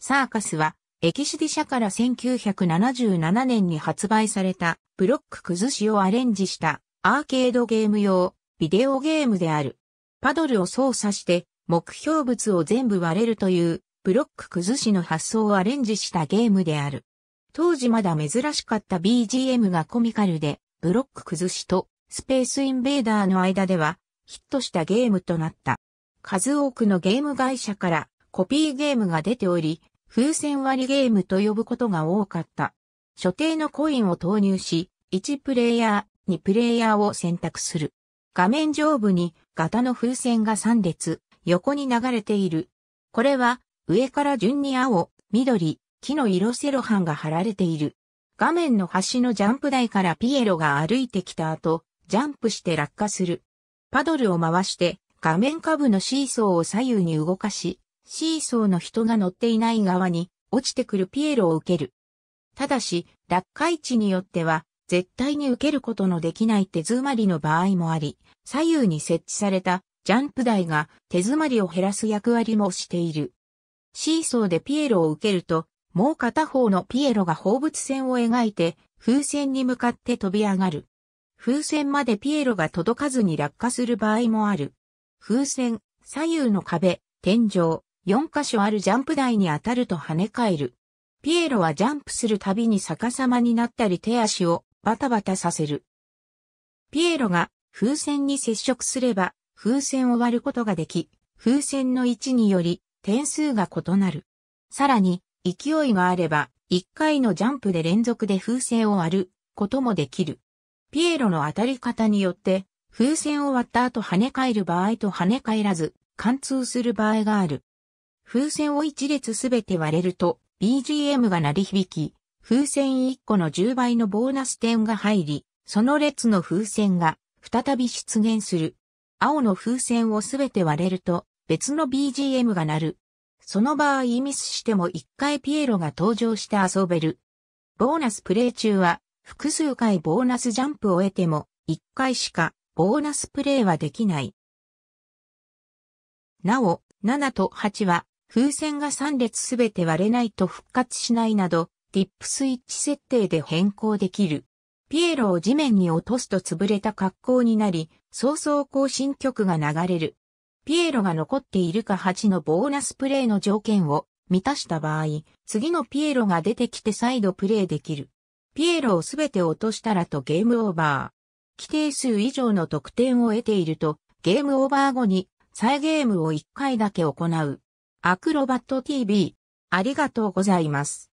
サーカスは、エキシディ社から1977年に発売された、ブロック崩しをアレンジしたアーケードゲーム用、ビデオゲームである。パドルを操作して、目標物を全部割れるという、ブロック崩しの発想をアレンジしたゲームである。当時まだ珍しかった BGM がコミカルで、ブロック崩しとスペースインベーダーの間ではヒットしたゲームとなった。数多くのゲーム会社からコピーゲームが出ており、風船割りゲームと呼ぶことが多かった。所定のコインを投入し、1プレイヤー、2プレイヤーを選択する。画面上部に型の風船が3列、横に流れている。これは上から順に青、緑、木の色セロハンが貼られている。画面の端のジャンプ台からピエロが歩いてきた後、ジャンプして落下する。パドルを回して画面下部のシーソーを左右に動かし、シーソーの人が乗っていない側に落ちてくるピエロを受ける。ただし、落下位置によっては、絶対に受けることのできない手詰まりの場合もあり、左右に設置されたジャンプ台が手詰まりを減らす役割もしている。シーソーでピエロを受けると、もう片方のピエロが放物線を描いて、風船に向かって飛び上がる。風船までピエロが届かずに落下する場合もある。風船、左右の壁、天井、4箇所あるジャンプ台に当たると跳ね返る。ピエロはジャンプするたびに逆さまになったり手足をバタバタさせる。ピエロが風船に接触すれば風船を割ることができ、風船の位置により点数が異なる。さらに勢いがあれば1回のジャンプで連続で風船を割ることもできる。ピエロの当たり方によって風船を割った後跳ね返る場合と跳ね返らず貫通する場合がある。風船を一列すべて割れると BGM が鳴り響き、風船1個の10倍のボーナス点が入り、その列の風船が再び出現する。青の風船をすべて割れると別の BGM が鳴る。その場合ミスしても一回ピエロが登場して遊べる。ボーナスプレイ中は複数回ボーナスジャンプを得ても一回しかボーナスプレイはできない。なお、7と8は風船が3列すべて割れないと復活しないなど、ティップスイッチ設定で変更できる。ピエロを地面に落とすと潰れた格好になり、早々更新曲が流れる。ピエロが残っているか8のボーナスプレイの条件を満たした場合、次のピエロが出てきて再度プレイできる。ピエロをすべて落としたらとゲームオーバー。規定数以上の得点を得ていると、ゲームオーバー後に再ゲームを1回だけ行う。アクロバット TV。ありがとうございます。